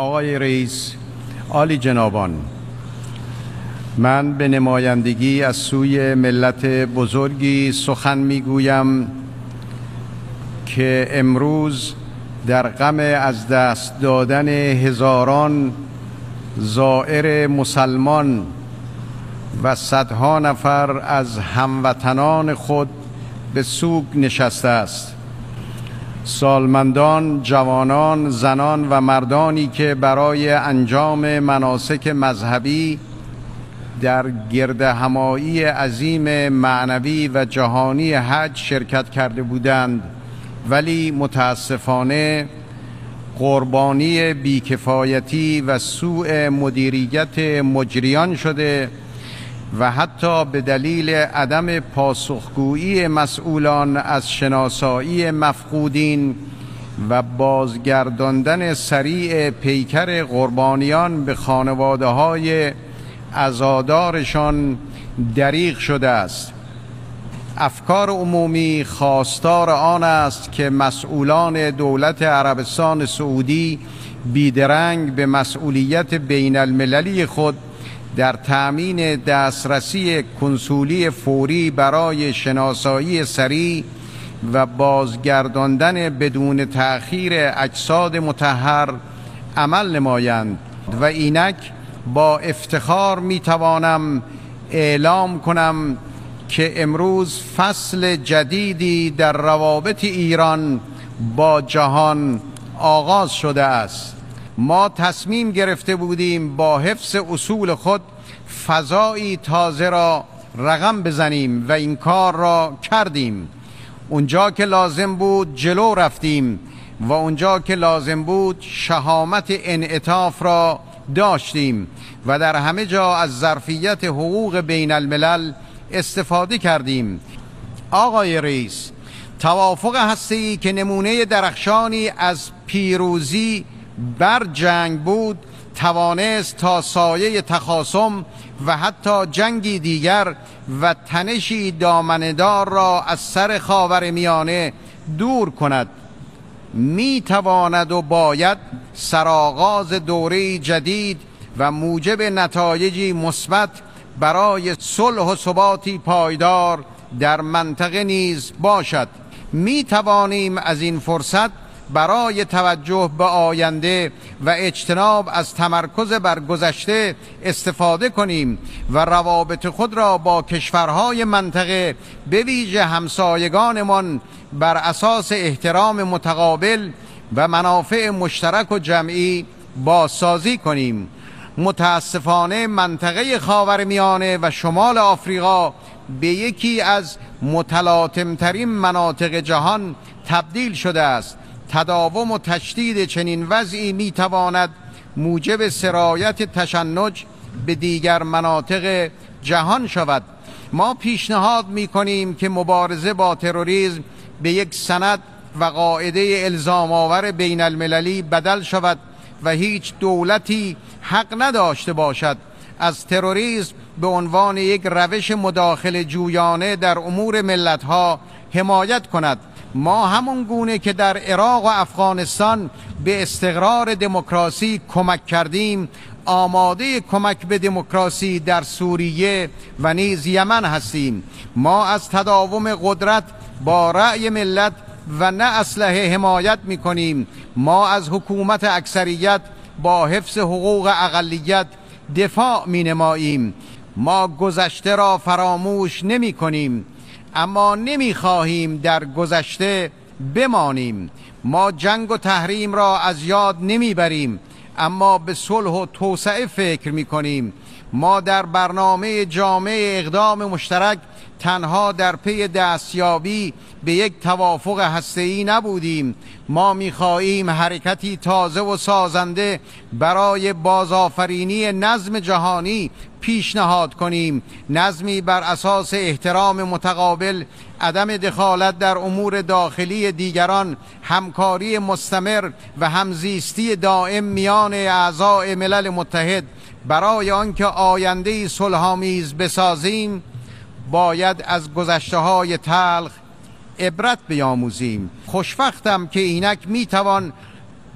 آقای رئیس عالی جنابان من به نمایندگی از سوی ملت بزرگی سخن میگویم که امروز در غم از دست دادن هزاران زائر مسلمان و صدها نفر از هموطنان خود به سوگ نشسته است سالمندان، جوانان، زنان و مردانی که برای انجام مناسک مذهبی در گرد همایی عظیم معنوی و جهانی حج شرکت کرده بودند ولی متاسفانه قربانی بیکفایتی و سوء مدیریت مجریان شده و حتی به دلیل عدم پاسخگویی مسئولان از شناسایی مفقودین و بازگرداندن سریع پیکر قربانیان به خانواده های ازادارشان دریغ شده است افکار عمومی خواستار آن است که مسئولان دولت عربستان سعودی بیدرنگ به مسئولیت بین المللی خود در تامین دسترسی کنسولی فوری برای شناسایی سریع و بازگرداندن بدون تأخیر اجساد متحر عمل نمایند و اینک با افتخار می توانم اعلام کنم که امروز فصل جدیدی در روابط ایران با جهان آغاز شده است ما تصمیم گرفته بودیم با حفظ اصول خود فضایی تازه را رقم بزنیم و این کار را کردیم اونجا که لازم بود جلو رفتیم و اونجا که لازم بود شهامت انعطاف را داشتیم و در همه جا از ظرفیت حقوق بین الملل استفاده کردیم آقای رئیس توافق هستی که نمونه درخشانی از پیروزی بر جنگ بود توانست تا سایه تخاصم و حتی جنگی دیگر و تنشی دامندار را از سر خاور میانه دور کند می تواند و باید سراغاز دوره جدید و موجب نتایجی مثبت برای صلح و ثباتی پایدار در منطقه نیز باشد می توانیم از این فرصت برای توجه به آینده و اجتناب از تمرکز بر گذشته استفاده کنیم و روابط خود را با کشورهای منطقه به ویژه همسایگانمان بر اساس احترام متقابل و منافع مشترک و جمعی بازسازی کنیم متاسفانه منطقه خاورمیانه و شمال آفریقا به یکی از متلاطمترین مناطق جهان تبدیل شده است تداوم و تشدید چنین وضعی می تواند موجب سرایت تشنج به دیگر مناطق جهان شود ما پیشنهاد می کنیم که مبارزه با تروریسم به یک سند و قاعده الزام آور بین المللی بدل شود و هیچ دولتی حق نداشته باشد از تروریسم به عنوان یک روش مداخل جویانه در امور ها حمایت کند ما همون گونه که در عراق و افغانستان به استقرار دموکراسی کمک کردیم آماده کمک به دموکراسی در سوریه و نیز یمن هستیم ما از تداوم قدرت با رأی ملت و نه اسلحه حمایت می کنیم ما از حکومت اکثریت با حفظ حقوق اقلیت دفاع می نماییم ما گذشته را فراموش نمی کنیم اما نمیخواهیم در گذشته بمانیم ما جنگ و تحریم را از یاد نمیبریم اما به صلح و توسعه فکر می کنیم ما در برنامه جامعه اقدام مشترک تنها در پی دستیابی به یک توافق هسته‌ای نبودیم ما می‌خواهیم حرکتی تازه و سازنده برای بازآفرینی نظم جهانی پیشنهاد کنیم نظمی بر اساس احترام متقابل عدم دخالت در امور داخلی دیگران همکاری مستمر و همزیستی دائم میان اعضای ملل متحد برای آنکه آینده صلحآمیز بسازیم باید از گذشته های تلخ عبرت بیاموزیم خوشفختم که اینک میتوان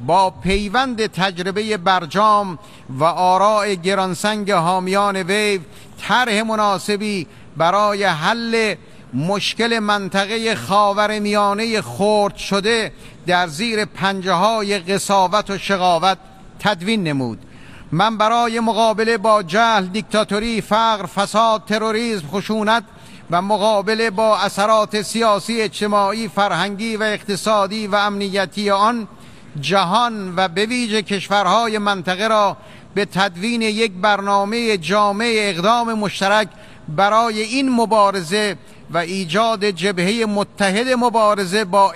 با پیوند تجربه برجام و آراء گرانسنگ حامیان ویو طرح مناسبی برای حل مشکل منطقه خاور میانه خورد شده در زیر پنجه های قصاوت و شقاوت تدوین نمود من برای مقابله با جهل دیکتاتوری فقر فساد تروریسم خشونت و مقابله با اثرات سیاسی اجتماعی فرهنگی و اقتصادی و امنیتی آن جهان و به کشورهای منطقه را به تدوین یک برنامه جامع اقدام مشترک برای این مبارزه و ایجاد جبهه متحد مبارزه با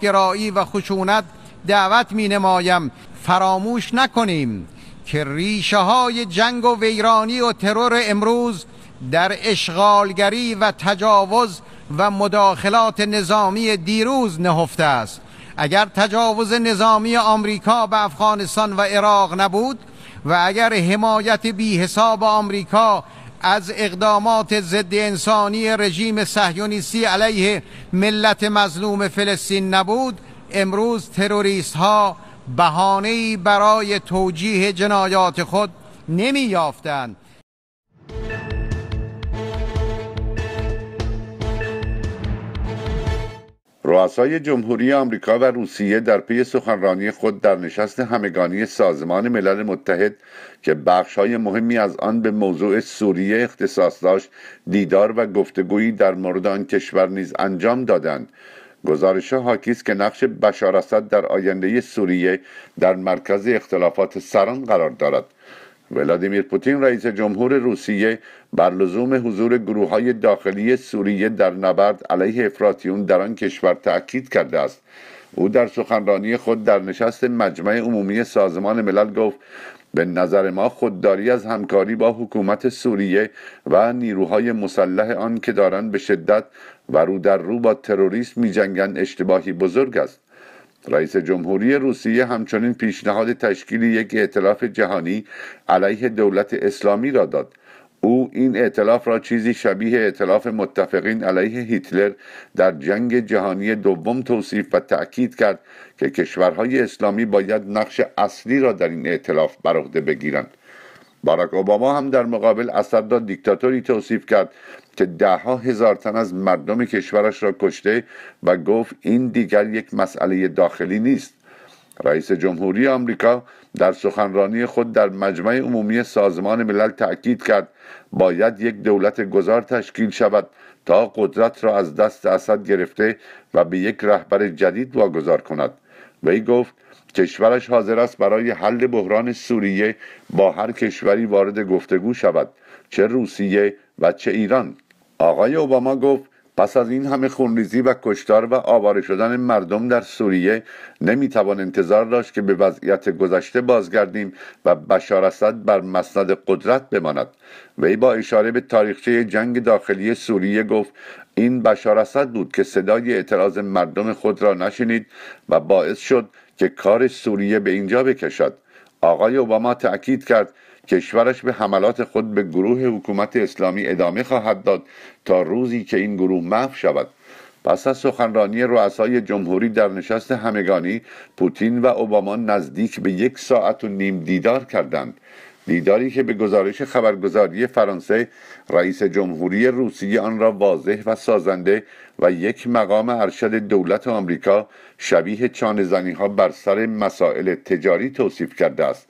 گرایی و خشونت دعوت می نمایم فراموش نکنیم که ریشه های جنگ و ویرانی و ترور امروز در اشغالگری و تجاوز و مداخلات نظامی دیروز نهفته است اگر تجاوز نظامی آمریکا به افغانستان و عراق نبود و اگر حمایت بی حساب آمریکا از اقدامات ضد انسانی رژیم صهیونیستی علیه ملت مظلوم فلسطین نبود امروز تروریست ها بهانه‌ای برای توجیه جنایات خود نمی یافتند رؤسای جمهوری آمریکا و روسیه در پی سخنرانی خود در نشست همگانی سازمان ملل متحد که های مهمی از آن به موضوع سوریه اختصاص داشت دیدار و گفتگویی در مورد آن کشور نیز انجام دادند گزارش ها حاکی است که نقش بشار در آینده سوریه در مرکز اختلافات سران قرار دارد ولادیمیر پوتین رئیس جمهور روسیه بر لزوم حضور گروه های داخلی سوریه در نبرد علیه افراطیون در آن کشور تأکید کرده است او در سخنرانی خود در نشست مجمع عمومی سازمان ملل گفت به نظر ما خودداری از همکاری با حکومت سوریه و نیروهای مسلح آن که دارند به شدت و رو در رو با تروریسم جنگن اشتباهی بزرگ است رئیس جمهوری روسیه همچنین پیشنهاد تشکیل یک ائتلاف جهانی علیه دولت اسلامی را داد او این اعتلاف را چیزی شبیه اعتلاف متفقین علیه هیتلر در جنگ جهانی دوم توصیف و تأکید کرد که کشورهای اسلامی باید نقش اصلی را در این اعتلاف بر عهده بگیرند باراک اوباما هم در مقابل اسد را دیکتاتوری توصیف کرد که دهها هزار تن از مردم کشورش را کشته و گفت این دیگر یک مسئله داخلی نیست رئیس جمهوری آمریکا در سخنرانی خود در مجمع عمومی سازمان ملل تأکید کرد باید یک دولت گذار تشکیل شود تا قدرت را از دست اسد گرفته و به یک رهبر جدید واگذار کند وی گفت کشورش حاضر است برای حل بحران سوریه با هر کشوری وارد گفتگو شود چه روسیه و چه ایران آقای اوباما گفت پس از این همه خونریزی و کشتار و آواره شدن مردم در سوریه نمیتوان انتظار داشت که به وضعیت گذشته بازگردیم و بشار اسد بر مسند قدرت بماند وی با اشاره به تاریخچه جنگ داخلی سوریه گفت این بشار اسد بود که صدای اعتراض مردم خود را نشنید و باعث شد که کار سوریه به اینجا بکشد آقای اوباما تأکید کرد کشورش به حملات خود به گروه حکومت اسلامی ادامه خواهد داد تا روزی که این گروه محو شود پس از سخنرانی رؤسای جمهوری در نشست همگانی پوتین و اوباما نزدیک به یک ساعت و نیم دیدار کردند دیداری که به گزارش خبرگزاری فرانسه رئیس جمهوری روسیه آن را واضح و سازنده و یک مقام ارشد دولت آمریکا شبیه چانزنی ها بر سر مسائل تجاری توصیف کرده است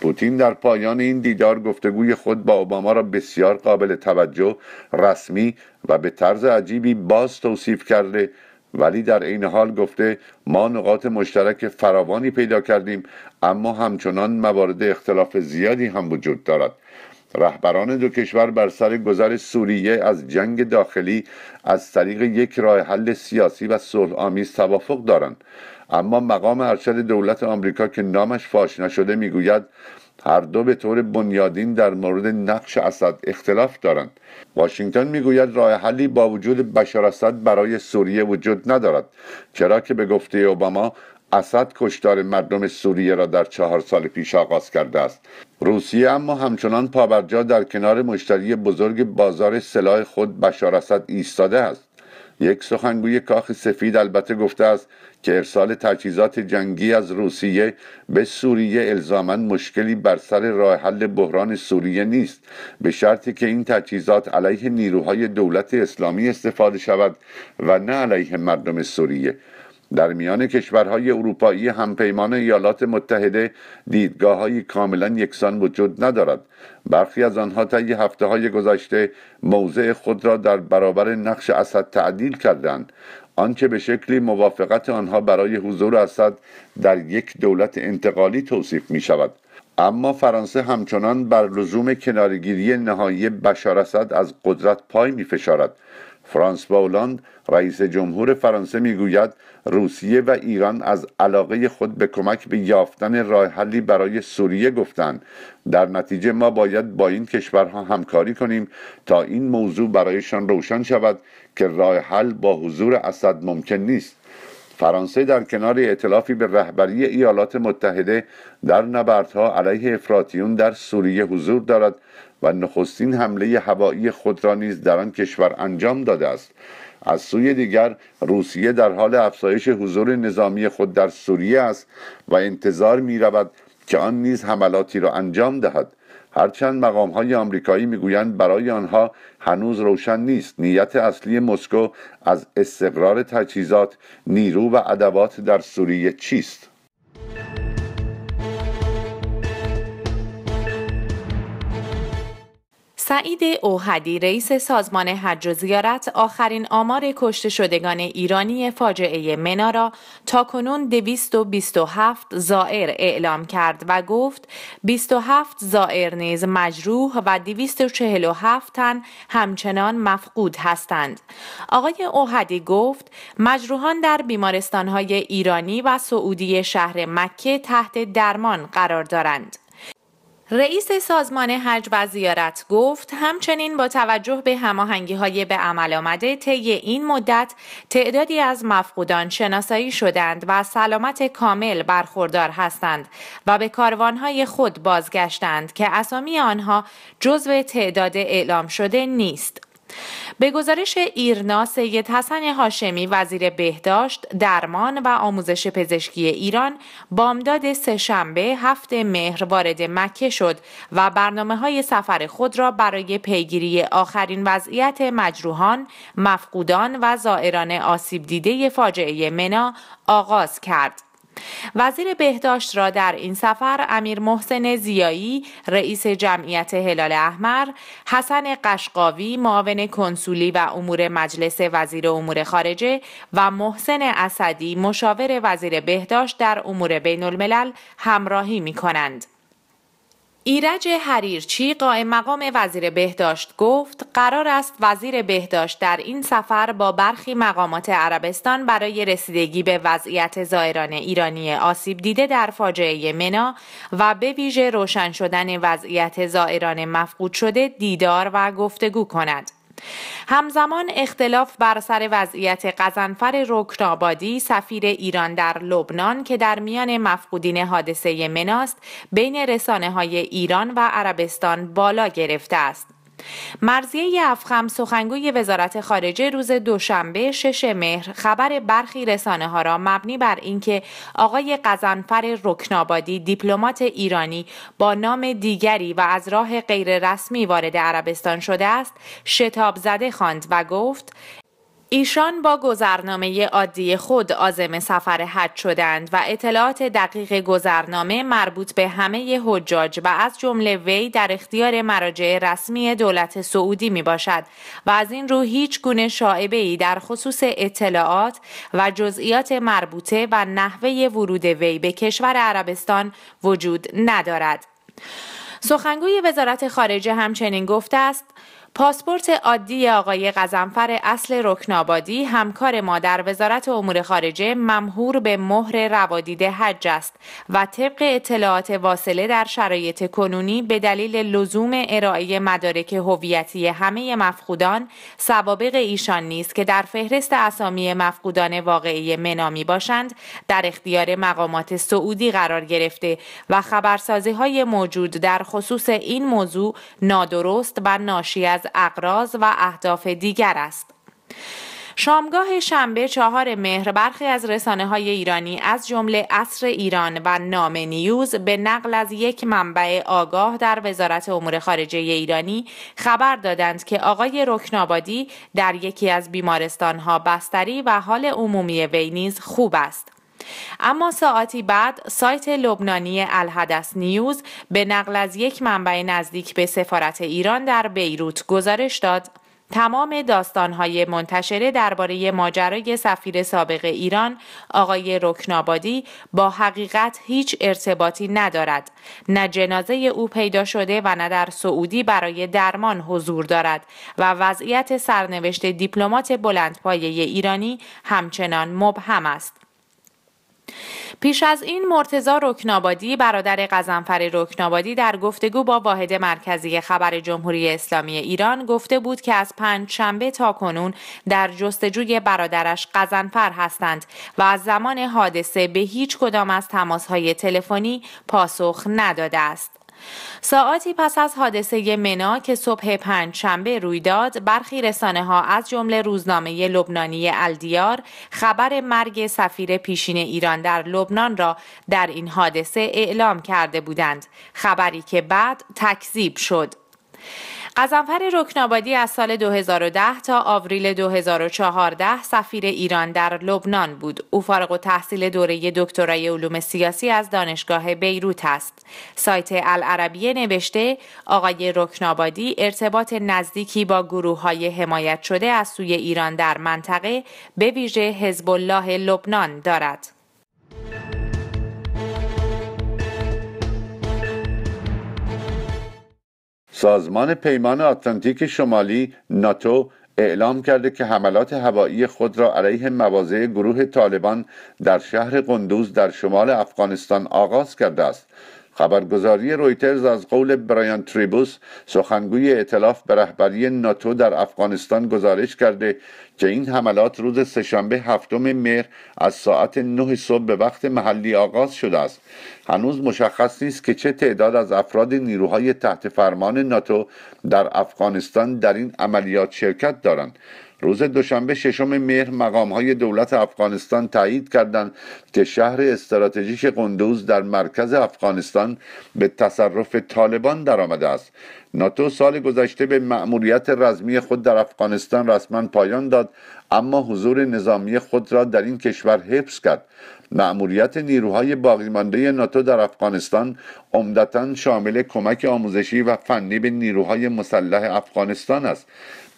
پوتین در پایان این دیدار گفتگوی خود با اوباما را بسیار قابل توجه رسمی و به طرز عجیبی باز توصیف کرده ولی در این حال گفته ما نقاط مشترک فراوانی پیدا کردیم اما همچنان موارد اختلاف زیادی هم وجود دارد رهبران دو کشور بر سر گذر سوریه از جنگ داخلی از طریق یک راه حل سیاسی و صلح آمیز توافق دارند اما مقام ارشد دولت آمریکا که نامش فاش نشده میگوید هر دو به طور بنیادین در مورد نقش اسد اختلاف دارند واشنگتن میگوید راه حلی با وجود بشار اسد برای سوریه وجود ندارد چرا که به گفته اوباما اسد کشتار مردم سوریه را در چهار سال پیش آغاز کرده است روسیه اما همچنان پابرجا در کنار مشتری بزرگ بازار سلاح خود بشار اسد ایستاده است یک سخنگوی کاخ سفید البته گفته است که ارسال تجهیزات جنگی از روسیه به سوریه الزاما مشکلی بر سر راه حل بحران سوریه نیست به شرطی که این تجهیزات علیه نیروهای دولت اسلامی استفاده شود و نه علیه مردم سوریه در میان کشورهای اروپایی همپیمان ایالات متحده دیدگاههایی کاملا یکسان وجود ندارد برخی از آنها طی هفته های گذشته موضع خود را در برابر نقش اسد تعدیل کردند آنچه به شکلی موافقت آنها برای حضور اسد در یک دولت انتقالی توصیف می شود اما فرانسه همچنان بر لزوم کنارگیری نهایی بشار اسد از قدرت پای می فشارد فرانسوا باولاند رئیس جمهور فرانسه میگوید روسیه و ایران از علاقه خود به کمک به یافتن راه حلی برای سوریه گفتند در نتیجه ما باید با این کشورها همکاری کنیم تا این موضوع برایشان روشن شود که راه حل با حضور اسد ممکن نیست فرانسه در کنار اعتلافی به رهبری ایالات متحده در نبردها علیه افراطیون در سوریه حضور دارد و نخستین حمله هوایی خود را نیز در آن کشور انجام داده است از سوی دیگر روسیه در حال افزایش حضور نظامی خود در سوریه است و انتظار می رود که آن نیز حملاتی را انجام دهد هرچند مقام های آمریکایی میگویند برای آنها هنوز روشن نیست نیت اصلی مسکو از استقرار تجهیزات نیرو و ادوات در سوریه چیست سعید اوهدی رئیس سازمان حج و زیارت آخرین آمار کشته شدگان ایرانی فاجعه منا را تا کنون 227 زائر اعلام کرد و گفت 27 زائر نیز مجروح و 247 تن همچنان مفقود هستند. آقای اوهدی گفت مجروحان در بیمارستانهای ایرانی و سعودی شهر مکه تحت درمان قرار دارند. رئیس سازمان حج و زیارت گفت همچنین با توجه به هماهنگی های به عمل آمده طی این مدت تعدادی از مفقودان شناسایی شدند و سلامت کامل برخوردار هستند و به کاروانهای خود بازگشتند که اسامی آنها جزو تعداد اعلام شده نیست. به گزارش ایرنا سید حسن هاشمی وزیر بهداشت، درمان و آموزش پزشکی ایران بامداد سهشنبه هفت مهر وارد مکه شد و برنامه های سفر خود را برای پیگیری آخرین وضعیت مجروحان، مفقودان و زائران آسیب دیده فاجعه منا آغاز کرد. وزیر بهداشت را در این سفر امیر محسن زیایی رئیس جمعیت هلال احمر، حسن قشقاوی معاون کنسولی و امور مجلس وزیر امور خارجه و محسن اسدی مشاور وزیر بهداشت در امور بین الملل همراهی می کنند. ایرج حریرچی قائم مقام وزیر بهداشت گفت قرار است وزیر بهداشت در این سفر با برخی مقامات عربستان برای رسیدگی به وضعیت زائران ایرانی آسیب دیده در فاجعه منا و به ویژه روشن شدن وضعیت زائران مفقود شده دیدار و گفتگو کند. همزمان اختلاف بر سر وضعیت قزنفر رکنابادی سفیر ایران در لبنان که در میان مفقودین حادثه مناست بین رسانه های ایران و عربستان بالا گرفته است مرزیه افخم سخنگوی وزارت خارجه روز دوشنبه شش مهر خبر برخی رسانه ها را مبنی بر اینکه آقای قزنفر رکنابادی دیپلمات ایرانی با نام دیگری و از راه غیررسمی وارد عربستان شده است شتاب زده خواند و گفت ایشان با گذرنامه عادی خود عازم سفر حج شدند و اطلاعات دقیق گذرنامه مربوط به همه حجاج و از جمله وی در اختیار مراجع رسمی دولت سعودی می باشد و از این رو هیچ گونه شاعبه ای در خصوص اطلاعات و جزئیات مربوطه و نحوه ورود وی به کشور عربستان وجود ندارد. سخنگوی وزارت خارجه همچنین گفته است پاسپورت عادی آقای قزنفر اصل رکنابادی همکار ما در وزارت امور خارجه ممهور به مهر روادید حج است و طبق اطلاعات واصله در شرایط کنونی به دلیل لزوم ارائه مدارک هویتی همه مفقودان سوابق ایشان نیست که در فهرست اسامی مفقودان واقعی منامی باشند در اختیار مقامات سعودی قرار گرفته و خبرسازی های موجود در خصوص این موضوع نادرست و ناشی از از و اهداف دیگر است. شامگاه شنبه چهار مهر برخی از رسانه های ایرانی از جمله اصر ایران و نام نیوز به نقل از یک منبع آگاه در وزارت امور خارجه ایرانی خبر دادند که آقای رکنابادی در یکی از بیمارستان ها بستری و حال عمومی وی خوب است. اما ساعتی بعد سایت لبنانی الحدث نیوز به نقل از یک منبع نزدیک به سفارت ایران در بیروت گزارش داد تمام داستانهای منتشره درباره ماجرای سفیر سابق ایران آقای رکنابادی با حقیقت هیچ ارتباطی ندارد نه جنازه او پیدا شده و نه در سعودی برای درمان حضور دارد و وضعیت سرنوشت دیپلمات بلندپایه ایرانی همچنان مبهم است پیش از این مرتزا رکنابادی برادر قزنفر رکنابادی در گفتگو با واحد مرکزی خبر جمهوری اسلامی ایران گفته بود که از پنج شنبه تا کنون در جستجوی برادرش قزنفر هستند و از زمان حادثه به هیچ کدام از تماسهای تلفنی پاسخ نداده است. ساعتی پس از حادثه منا که صبح پنج شنبه روی داد برخی رسانه ها از جمله روزنامه لبنانی الدیار خبر مرگ سفیر پیشین ایران در لبنان را در این حادثه اعلام کرده بودند خبری که بعد تکذیب شد قزنفر رکنابادی از سال 2010 تا آوریل 2014 سفیر ایران در لبنان بود. او فارغ و تحصیل دوره دکترای علوم سیاسی از دانشگاه بیروت است. سایت العربیه نوشته آقای رکنابادی ارتباط نزدیکی با گروه های حمایت شده از سوی ایران در منطقه به ویژه حزب الله لبنان دارد. سازمان پیمان آتلانتیک شمالی ناتو اعلام کرده که حملات هوایی خود را علیه مواضع گروه طالبان در شهر قندوز در شمال افغانستان آغاز کرده است خبرگزاری رویترز از قول برایان تریبوس سخنگوی اطلاف به رهبری ناتو در افغانستان گزارش کرده که این حملات روز سهشنبه هفتم مهر از ساعت نه صبح به وقت محلی آغاز شده است هنوز مشخص نیست که چه تعداد از افراد نیروهای تحت فرمان ناتو در افغانستان در این عملیات شرکت دارند روز دوشنبه ششم مهر مقام های دولت افغانستان تایید کردند که شهر استراتژیک قندوز در مرکز افغانستان به تصرف طالبان درآمده است ناتو سال گذشته به مأموریت رزمی خود در افغانستان رسما پایان داد اما حضور نظامی خود را در این کشور حفظ کرد مأموریت نیروهای باقیمانده ناتو در افغانستان عمدتا شامل کمک آموزشی و فنی به نیروهای مسلح افغانستان است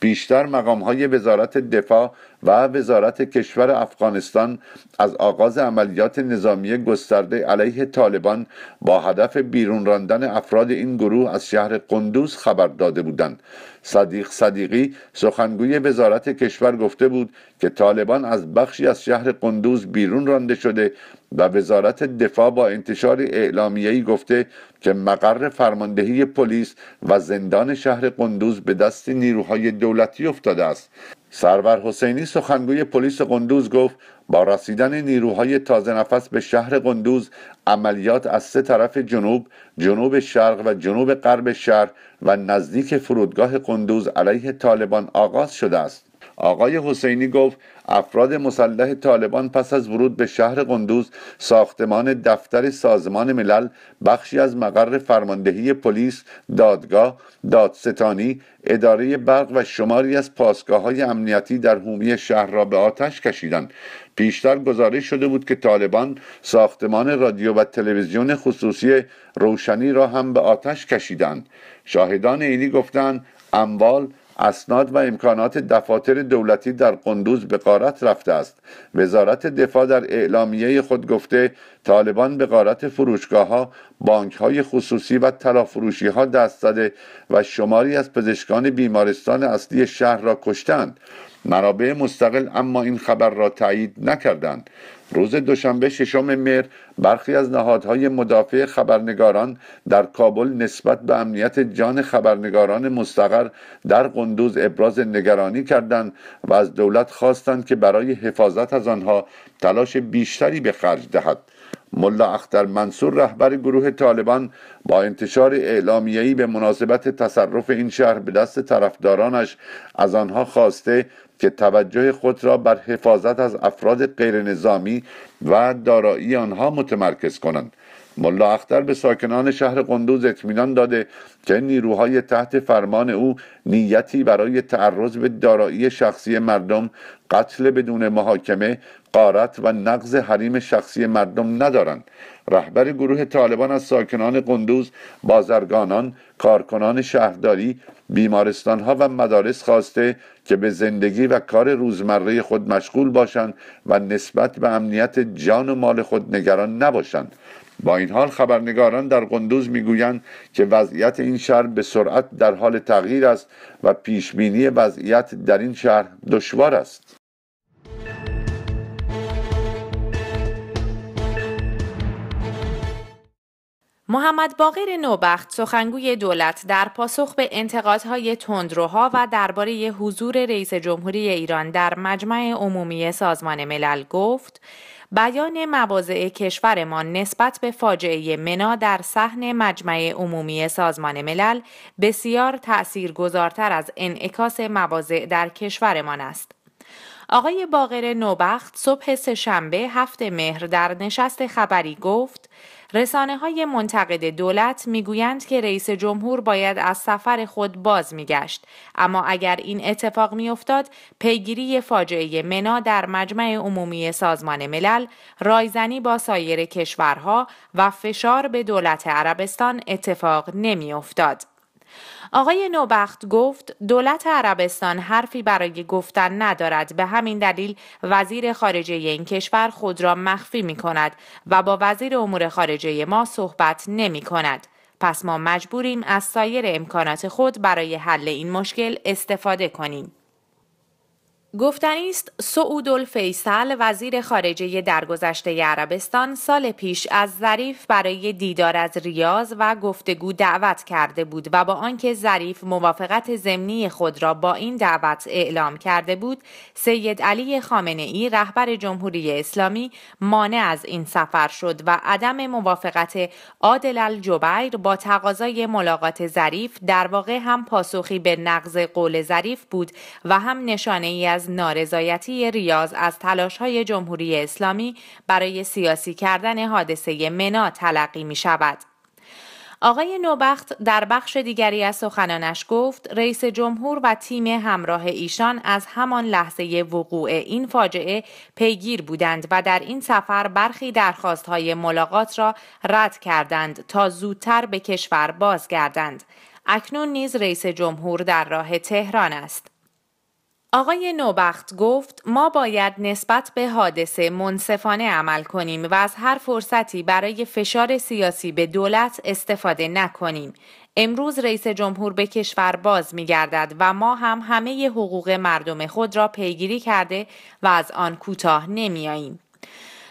بیشتر مقامهای وزارت دفاع و وزارت کشور افغانستان از آغاز عملیات نظامی گسترده علیه طالبان با هدف بیرون راندن افراد این گروه از شهر قندوز خبر داده بودند صدیق صدیقی سخنگوی وزارت کشور گفته بود که طالبان از بخشی از شهر قندوز بیرون رانده شده و وزارت دفاع با انتشار اعلامیه‌ای گفته که مقر فرماندهی پلیس و زندان شهر قندوز به دست نیروهای دولتی افتاده است سرور حسینی سخنگوی پلیس قندوز گفت با رسیدن نیروهای تازه نفس به شهر قندوز عملیات از سه طرف جنوب، جنوب شرق و جنوب غرب شهر و نزدیک فرودگاه قندوز علیه طالبان آغاز شده است. آقای حسینی گفت افراد مسلح طالبان پس از ورود به شهر قندوز ساختمان دفتر سازمان ملل بخشی از مقر فرماندهی پلیس دادگاه دادستانی اداره برق و شماری از پاسگاه های امنیتی در حومی شهر را به آتش کشیدند پیشتر گزارش شده بود که طالبان ساختمان رادیو و تلویزیون خصوصی روشنی را هم به آتش کشیدند شاهدان عینی گفتند اموال اسناد و امکانات دفاتر دولتی در قندوز به قارت رفته است وزارت دفاع در اعلامیه خود گفته طالبان به قارت فروشگاه ها بانک های خصوصی و تلافروشی ها دست زده و شماری از پزشکان بیمارستان اصلی شهر را کشتند منابع مستقل اما این خبر را تایید نکردند روز دوشنبه ششم مهر برخی از نهادهای مدافع خبرنگاران در کابل نسبت به امنیت جان خبرنگاران مستقر در قندوز ابراز نگرانی کردند و از دولت خواستند که برای حفاظت از آنها تلاش بیشتری به خرج دهد ملا اختر منصور رهبر گروه طالبان با انتشار اعلامیه‌ای به مناسبت تصرف این شهر به دست طرفدارانش از آنها خواسته که توجه خود را بر حفاظت از افراد غیرنظامی و دارایی آنها متمرکز کنند ملا اختر به ساکنان شهر قندوز اطمینان داده که نیروهای تحت فرمان او نیتی برای تعرض به دارایی شخصی مردم قتل بدون محاکمه قارت و نقض حریم شخصی مردم ندارند رهبر گروه طالبان از ساکنان قندوز بازرگانان کارکنان شهرداری بیمارستانها و مدارس خواسته که به زندگی و کار روزمره خود مشغول باشند و نسبت به امنیت جان و مال خود نگران نباشند با این حال خبرنگاران در قندوز میگویند که وضعیت این شهر به سرعت در حال تغییر است و پیش بینی وضعیت در این شهر دشوار است محمد باقر نوبخت سخنگوی دولت در پاسخ به انتقادهای تندروها و درباره حضور رئیس جمهوری ایران در مجمع عمومی سازمان ملل گفت بیان مواضع کشورمان نسبت به فاجعه منا در صحن مجمع عمومی سازمان ملل بسیار گذارتر از انعکاس مواضع در کشورمان است. آقای باقر نوبخت صبح سهشنبه هفت مهر در نشست خبری گفت رسانه های منتقد دولت میگویند که رئیس جمهور باید از سفر خود باز میگشت اما اگر این اتفاق میافتاد پیگیری فاجعه منا در مجمع عمومی سازمان ملل رایزنی با سایر کشورها و فشار به دولت عربستان اتفاق نمیافتاد آقای نوبخت گفت دولت عربستان حرفی برای گفتن ندارد به همین دلیل وزیر خارجه این کشور خود را مخفی می کند و با وزیر امور خارجه ما صحبت نمی کند. پس ما مجبوریم از سایر امکانات خود برای حل این مشکل استفاده کنیم. گفتنی است سعود الفیصل وزیر خارجه درگذشته عربستان سال پیش از ظریف برای دیدار از ریاض و گفتگو دعوت کرده بود و با آنکه ظریف موافقت ضمنی خود را با این دعوت اعلام کرده بود سید علی خامنه ای رهبر جمهوری اسلامی مانع از این سفر شد و عدم موافقت عادل الجبیر با تقاضای ملاقات ظریف در واقع هم پاسخی به نقض قول ظریف بود و هم نشانه ای از نارضایتی ریاض از های جمهوری اسلامی برای سیاسی کردن حادثه منا تلقی می شود. آقای نوبخت در بخش دیگری از سخنانش گفت رئیس جمهور و تیم همراه ایشان از همان لحظه وقوع این فاجعه پیگیر بودند و در این سفر برخی درخواستهای ملاقات را رد کردند تا زودتر به کشور بازگردند. اکنون نیز رئیس جمهور در راه تهران است. آقای نوبخت گفت ما باید نسبت به حادثه منصفانه عمل کنیم و از هر فرصتی برای فشار سیاسی به دولت استفاده نکنیم. امروز رئیس جمهور به کشور باز می گردد و ما هم همه حقوق مردم خود را پیگیری کرده و از آن کوتاه نمیاییم.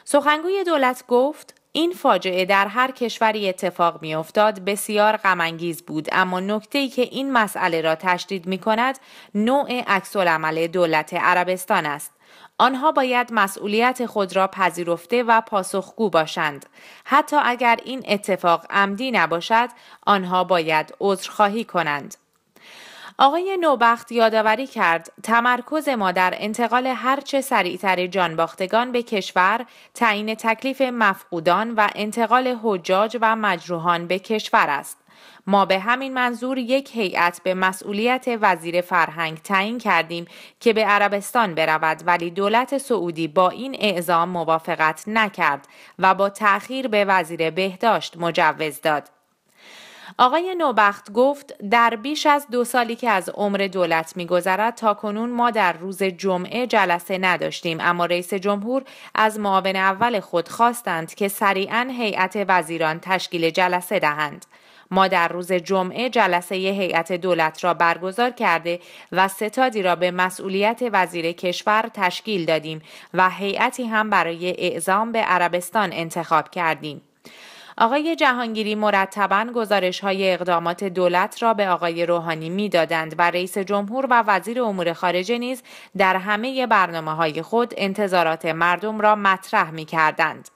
سخنگوی دولت گفت این فاجعه در هر کشوری اتفاق میافتاد بسیار غمانگیز بود اما نکته ای که این مسئله را تشدید می کند نوع عکس عمل دولت عربستان است آنها باید مسئولیت خود را پذیرفته و پاسخگو باشند حتی اگر این اتفاق عمدی نباشد آنها باید عذرخواهی کنند آقای نوبخت یادآوری کرد تمرکز ما در انتقال هرچه سریعتر جانباختگان به کشور تعیین تکلیف مفقودان و انتقال حجاج و مجروحان به کشور است ما به همین منظور یک هیئت به مسئولیت وزیر فرهنگ تعیین کردیم که به عربستان برود ولی دولت سعودی با این اعزام موافقت نکرد و با تأخیر به وزیر بهداشت مجوز داد آقای نوبخت گفت در بیش از دو سالی که از عمر دولت میگذرد تا کنون ما در روز جمعه جلسه نداشتیم اما رئیس جمهور از معاون اول خود خواستند که سریعا هیئت وزیران تشکیل جلسه دهند. ما در روز جمعه جلسه هیئت دولت را برگزار کرده و ستادی را به مسئولیت وزیر کشور تشکیل دادیم و هیئتی هم برای اعزام به عربستان انتخاب کردیم. آقای جهانگیری مرتبا گزارش های اقدامات دولت را به آقای روحانی میدادند و رئیس جمهور و وزیر امور خارجه نیز در همه برنامه های خود انتظارات مردم را مطرح می کردند.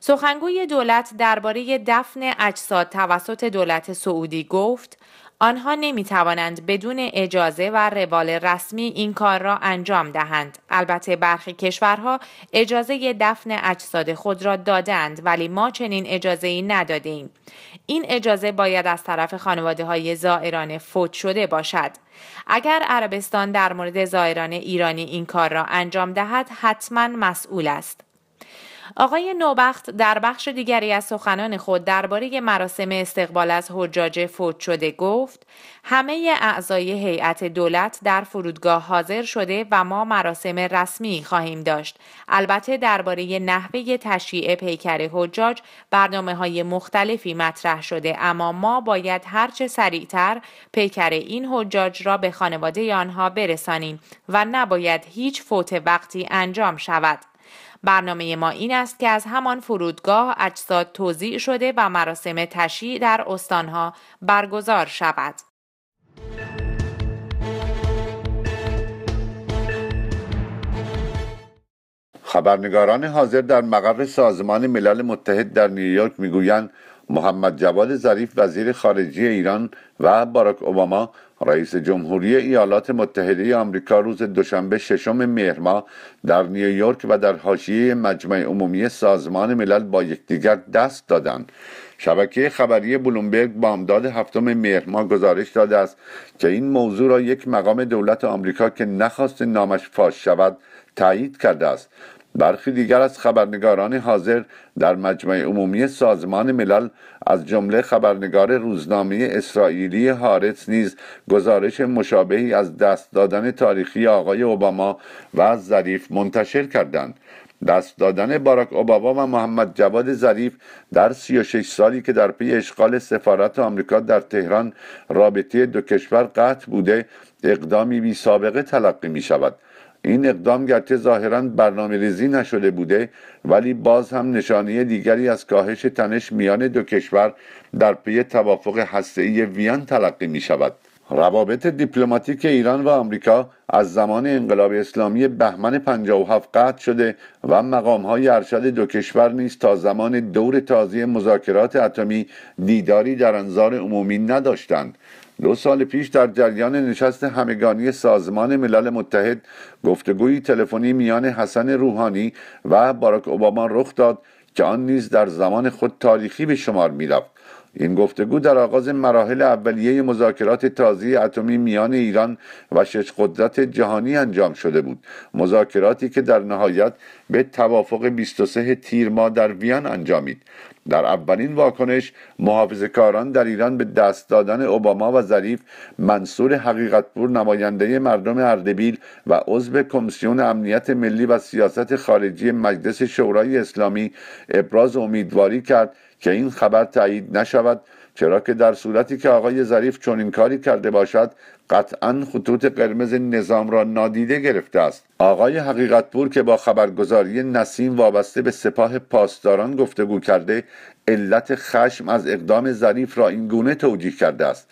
سخنگوی دولت درباره دفن اجساد توسط دولت سعودی گفت آنها نمی توانند بدون اجازه و روال رسمی این کار را انجام دهند. البته برخی کشورها اجازه دفن اجساد خود را دادند ولی ما چنین اجازه ای ندادیم. این اجازه باید از طرف خانواده های زائران فوت شده باشد. اگر عربستان در مورد زائران ایرانی این کار را انجام دهد حتما مسئول است. آقای نوبخت در بخش دیگری از سخنان خود درباره مراسم استقبال از حجاج فوت شده گفت همه اعضای هیئت دولت در فرودگاه حاضر شده و ما مراسم رسمی خواهیم داشت البته درباره نحوه تشییع پیکر حجاج برنامه های مختلفی مطرح شده اما ما باید هرچه سریعتر پیکر این حجاج را به خانواده آنها برسانیم و نباید هیچ فوت وقتی انجام شود برنامه ما این است که از همان فرودگاه اجساد توزیع شده و مراسم تشییع در استانها برگزار شود. خبرنگاران حاضر در مقر سازمان ملل متحد در نیویورک میگویند محمد جواد ظریف وزیر خارجه ایران و باراک اوباما رئیس جمهوری ایالات متحده آمریکا روز دوشنبه ششم مهرماه در نیویورک و در حاشیه مجمع عمومی سازمان ملل با یکدیگر دست دادند شبکه خبری بلومبرگ بامداد هفتم مهرما گزارش داده است که این موضوع را یک مقام دولت آمریکا که نخواست نامش فاش شود تایید کرده است برخی دیگر از خبرنگاران حاضر در مجمع عمومی سازمان ملل از جمله خبرنگار روزنامه اسرائیلی هارتس نیز گزارش مشابهی از دست دادن تاریخی آقای اوباما و ظریف منتشر کردند دست دادن باراک اوباما و محمد جواد ظریف در 36 سالی که در پی اشغال سفارت آمریکا در تهران رابطه دو کشور قطع بوده اقدامی بی سابقه تلقی می شود این اقدام گرچه ظاهرا برنامه ریزی نشده بوده ولی باز هم نشانه دیگری از کاهش تنش میان دو کشور در پی توافق هسته‌ای وین تلقی می شود. روابط دیپلماتیک ایران و آمریکا از زمان انقلاب اسلامی بهمن 57 قطع شده و های ارشد دو کشور نیز تا زمان دور تازی مذاکرات اتمی دیداری در انظار عمومی نداشتند دو سال پیش در جریان نشست همگانی سازمان ملل متحد گفتگوی تلفنی میان حسن روحانی و باراک اوباما رخ داد که آن نیز در زمان خود تاریخی به شمار میرفت این گفتگو در آغاز مراحل اولیه مذاکرات تازی اتمی میان ایران و شش قدرت جهانی انجام شده بود مذاکراتی که در نهایت به توافق 23 تیر ما در وین انجامید در اولین واکنش محافظ کاران در ایران به دست دادن اوباما و ظریف منصور حقیقتپور نماینده مردم اردبیل و عضو کمیسیون امنیت ملی و سیاست خارجی مجلس شورای اسلامی ابراز امیدواری کرد که این خبر تایید نشود چرا که در صورتی که آقای ظریف چنین کاری کرده باشد قطعا خطوط قرمز نظام را نادیده گرفته است آقای حقیقت پور که با خبرگزاری نسیم وابسته به سپاه پاسداران گفتگو کرده علت خشم از اقدام ظریف را این گونه توجیه کرده است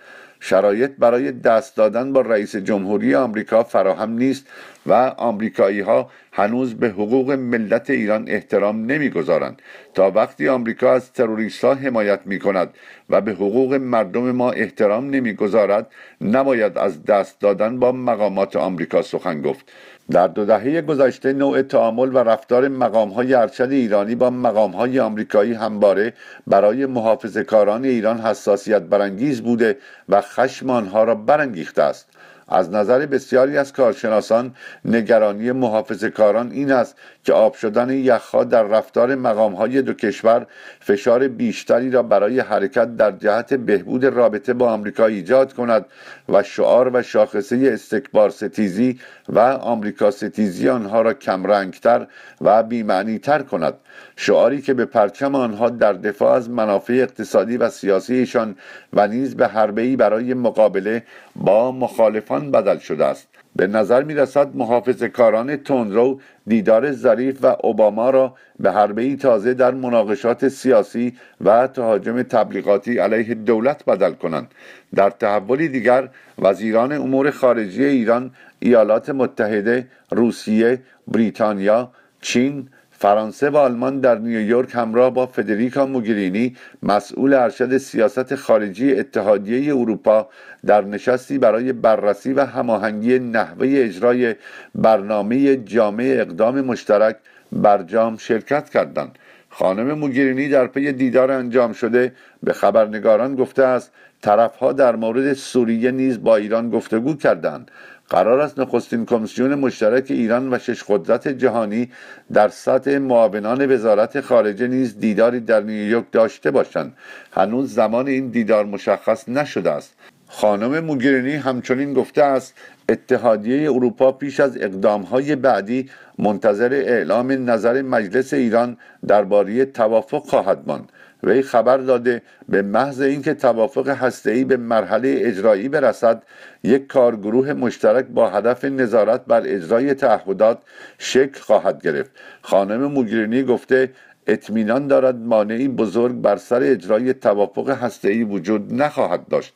شرایط برای دست دادن با رئیس جمهوری آمریکا فراهم نیست و آمریکایی ها هنوز به حقوق ملت ایران احترام نمیگذارند تا وقتی آمریکا از تروریست ها حمایت می کند و به حقوق مردم ما احترام نمیگذارد نماید از دست دادن با مقامات آمریکا سخن گفت در دو دهه گذشته نوع تعامل و رفتار مقام های ارشد ایرانی با مقام های آمریکایی همباره برای محافظه کاران ایران حساسیت برانگیز بوده و خشم آنها را برانگیخته است از نظر بسیاری از کارشناسان نگرانی محافظه کاران این است که آب شدن یخها در رفتار های دو کشور فشار بیشتری را برای حرکت در جهت بهبود رابطه با آمریکا ایجاد کند و شعار و شاخصه استکبار ستیزی و آمریکا ستیزی آنها را کمرنگتر و بیمعنیتر کند شعاری که به پرچم آنها در دفاع از منافع اقتصادی و سیاسیشان و نیز به ای برای مقابله با مخالفان بدل شده است به نظر می رسد محافظ کاران تندرو دیدار ظریف و اوباما را به حربه تازه در مناقشات سیاسی و تهاجم تبلیغاتی علیه دولت بدل کنند در تحولی دیگر وزیران امور خارجی ایران ایالات متحده روسیه بریتانیا چین فرانسه و آلمان در نیویورک همراه با فدریکا موگرینی مسئول ارشد سیاست خارجی اتحادیه اروپا در نشستی برای بررسی و هماهنگی نحوه اجرای برنامه جامع اقدام مشترک برجام شرکت کردند خانم موگرینی در پی دیدار انجام شده به خبرنگاران گفته است طرفها در مورد سوریه نیز با ایران گفتگو کردند قرار است نخستین کمیسیون مشترک ایران و شش قدرت جهانی در سطح معاونان وزارت خارجه نیز دیداری در نیویورک داشته باشند هنوز زمان این دیدار مشخص نشده است خانم موگرینی همچنین گفته است اتحادیه اروپا پیش از اقدامهای بعدی منتظر اعلام نظر مجلس ایران درباره توافق خواهد ماند وی خبر داده به محض اینکه توافق هسته‌ای به مرحله اجرایی برسد یک کارگروه مشترک با هدف نظارت بر اجرای تعهدات شکل خواهد گرفت خانم موگرینی گفته اطمینان دارد مانعی بزرگ بر سر اجرای توافق هسته‌ای وجود نخواهد داشت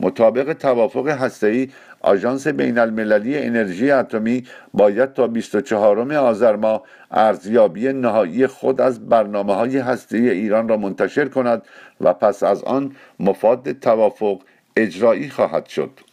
مطابق توافق هسته‌ای آژانس بین المللی انرژی اتمی باید تا 24 آذر ماه ارزیابی نهایی خود از برنامه های هسته ایران را منتشر کند و پس از آن مفاد توافق اجرایی خواهد شد